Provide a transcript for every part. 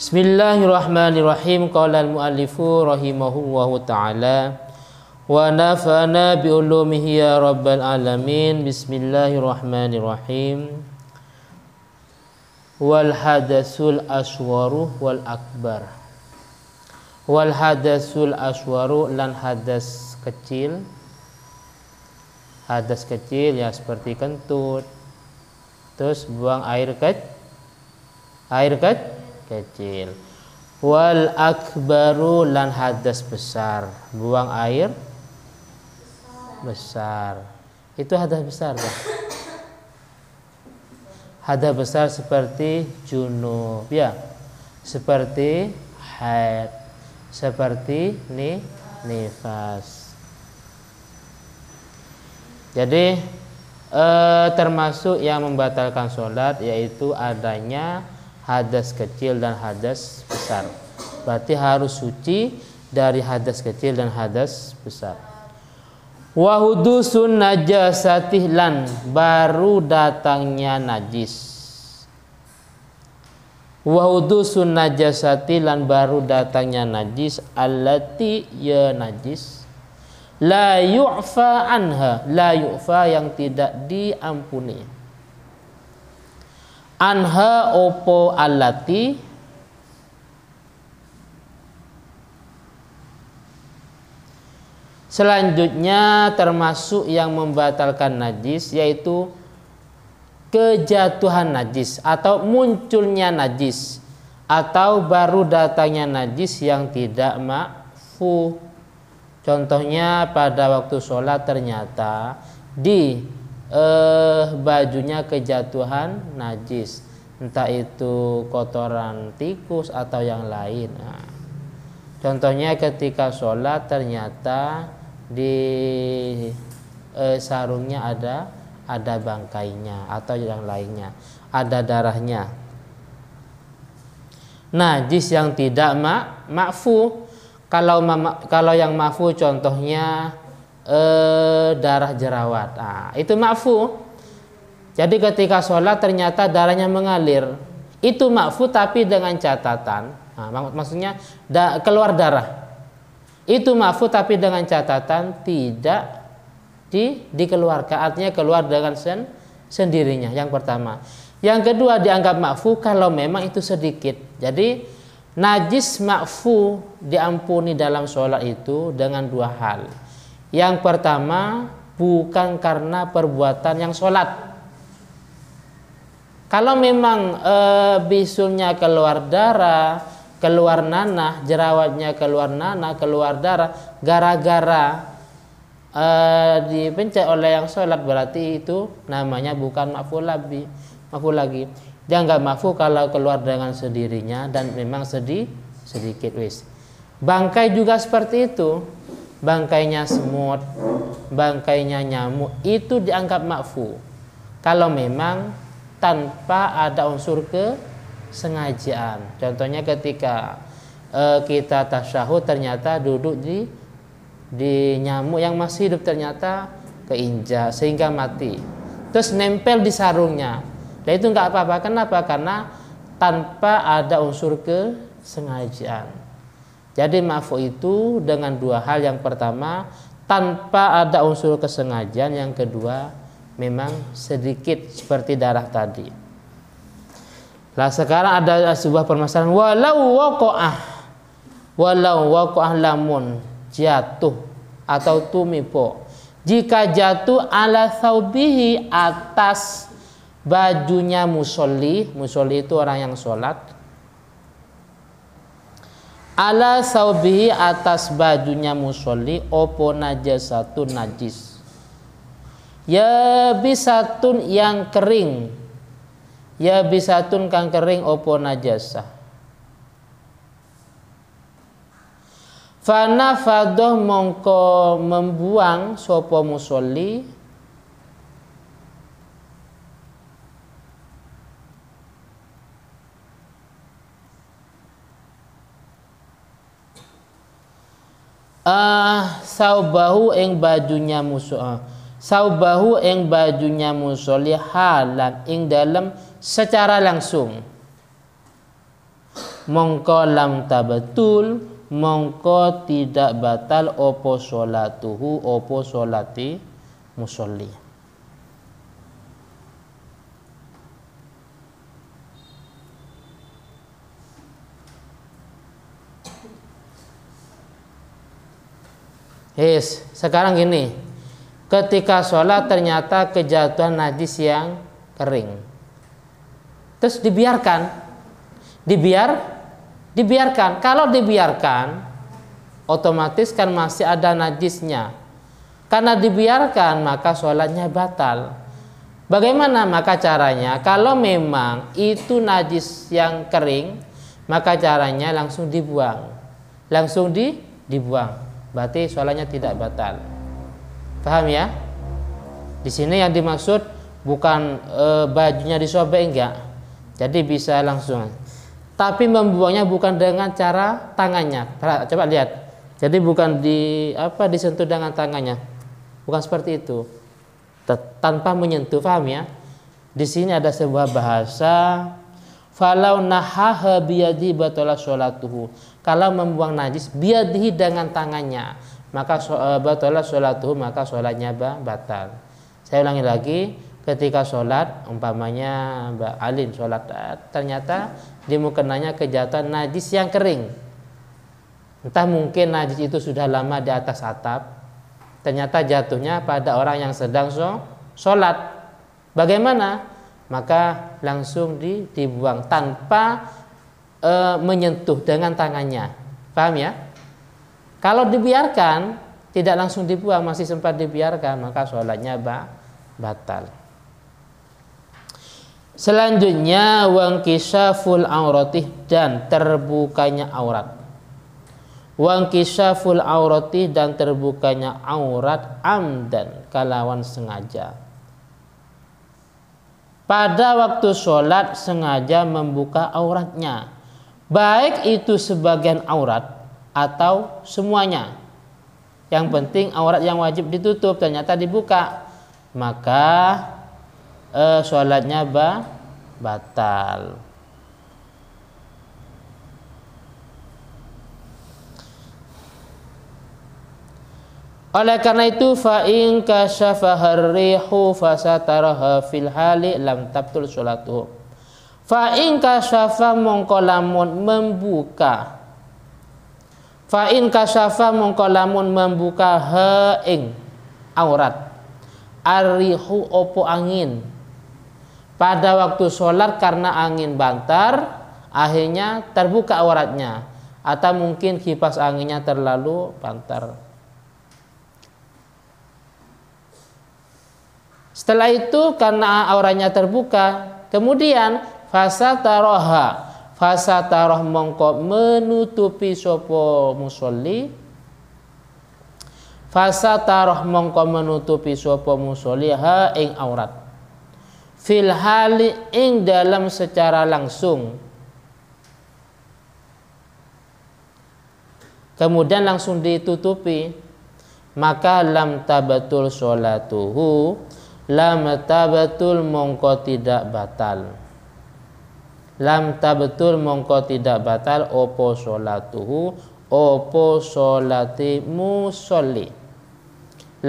Bismillahirrahmanirrahim. Qala al-muallifu rahimahullahu taala wa nafa'na bi ya rabbal alamin. Bismillahirrahmanirrahim. Wal hadasul aswaru wal akbar. Wal hadasul aswaru lan hadas kecil. Hadas kecil ya seperti kentut. Terus buang air kecil. Air kecil kecil wal akbaru lan hadas besar buang air besar, itu hadas besar kan? hadas besar seperti junub ya seperti haid seperti ni nifas jadi eh, termasuk yang membatalkan sholat yaitu adanya hadas kecil dan hadas besar. Berarti harus suci dari hadas kecil dan hadas besar. Wa hudusun najasatih baru datangnya najis. Wa hudusun najasatih baru datangnya najis Alati ya najis la yu'fa anha la yu'fa yang tidak diampuni. anha opo alati Selanjutnya termasuk yang membatalkan najis yaitu kejatuhan najis atau munculnya najis atau baru datangnya najis yang tidak makfu. Contohnya pada waktu sholat ternyata di eh, bajunya kejatuhan najis entah itu kotoran tikus atau yang lain nah, contohnya ketika sholat ternyata di eh, sarungnya ada ada bangkainya atau yang lainnya ada darahnya najis yang tidak mak makfu kalau kalau yang mafu contohnya eh, darah jerawat. Nah, itu mafu. Jadi ketika sholat ternyata darahnya mengalir. Itu mafu tapi dengan catatan. Nah, maksudnya da keluar darah. Itu mafu tapi dengan catatan tidak di dikeluarkan. Artinya keluar dengan sen sendirinya. Yang pertama. Yang kedua dianggap mafu kalau memang itu sedikit. Jadi najis mafu diampuni dalam sholat itu dengan dua hal. Yang pertama, bukan karena perbuatan yang sholat. Kalau memang e, bisulnya keluar darah, keluar nanah, jerawatnya keluar nanah, keluar darah, gara-gara e, dipencet oleh yang sholat berarti itu namanya bukan mafu lagi, mafu lagi. Jangan nggak mafu kalau keluar dengan sendirinya dan memang sedih sedikit wis. Bangkai juga seperti itu bangkainya semut, bangkainya nyamuk itu dianggap makfu. Kalau memang tanpa ada unsur kesengajaan. Contohnya ketika uh, kita tasyahud ternyata duduk di di nyamuk yang masih hidup ternyata keinjak sehingga mati. Terus nempel di sarungnya. Dan nah, itu nggak apa-apa. Kenapa? Karena tanpa ada unsur kesengajaan. Jadi maafu itu dengan dua hal yang pertama tanpa ada unsur kesengajaan, yang kedua memang sedikit seperti darah tadi. Lah sekarang ada sebuah permasalahan walau wakoh walau wakoh lamun jatuh atau tumipo. Jika jatuh ala saubihi atas bajunya musolli, musolli itu orang yang sholat, ala saubihi atas bajunya musolli opo najasatun najis ya bisatun yang kering ya bisatun kang kering opo najasa fana fadoh mongko membuang sopo musolli ah saubahu ing bajunya musuh ah. saubahu ing bajunya musolli halan ing dalam secara langsung mongko lam tabatul mongko tidak batal opo solatuhu opo solati musolli Yes, sekarang gini, ketika sholat ternyata kejatuhan najis yang kering. Terus dibiarkan, dibiar, dibiarkan. Kalau dibiarkan, otomatis kan masih ada najisnya. Karena dibiarkan maka sholatnya batal. Bagaimana maka caranya? Kalau memang itu najis yang kering, maka caranya langsung dibuang. Langsung di, dibuang berarti soalnya tidak batal. Paham ya? Di sini yang dimaksud bukan e, bajunya disobek enggak. Jadi bisa langsung. Tapi membuangnya bukan dengan cara tangannya. Coba lihat. Jadi bukan di apa disentuh dengan tangannya. Bukan seperti itu. Tanpa menyentuh, paham ya? Di sini ada sebuah bahasa falau nahaha biyadi batala sholatuhu kalau membuang najis biadhi dengan tangannya maka eh, batalah sholatuhu maka sholatnya batal saya ulangi lagi ketika sholat umpamanya Mbak Alin sholat eh, ternyata di mukenanya kejatuhan najis yang kering entah mungkin najis itu sudah lama di atas atap ternyata jatuhnya pada orang yang sedang sholat bagaimana maka langsung dibuang tanpa e, menyentuh dengan tangannya. Paham ya? Kalau dibiarkan, tidak langsung dibuang, masih sempat dibiarkan, maka sholatnya batal. Selanjutnya kisaful auratih dan terbukanya aurat. kisaful auratih dan terbukanya aurat amdan kalawan sengaja. Pada waktu sholat sengaja membuka auratnya baik itu sebagian aurat atau semuanya. Yang penting aurat yang wajib ditutup ternyata dibuka, maka eh, sholatnya ba, batal. Oleh karena itu fa'in kasyafahar rihu fasatarha fil hali lam tabtul sholatuhu fa in kasyafa mongko lamun membuka fa in kasyafa mongko lamun membuka he ing aurat arihu opo angin pada waktu sholat karena angin bantar akhirnya terbuka auratnya atau mungkin kipas anginnya terlalu bantar Setelah itu karena auranya terbuka, kemudian fasataroha fasataroh mongko menutupi sopo musolli fasataroh mongko menutupi sopo musolli ha ing aurat Filhali ing dalam secara langsung kemudian langsung ditutupi maka lam tabatul sholatuhu lam tabatul mongko tidak batal lam tabtul mongko tidak batal opo solatuhu opo solati musolli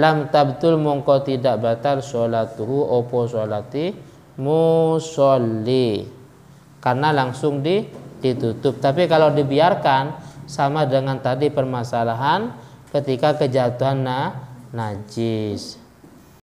lam tabtul mongko tidak batal solatuhu opo solati musolli karena langsung di ditutup tapi kalau dibiarkan sama dengan tadi permasalahan ketika kejatuhan na najis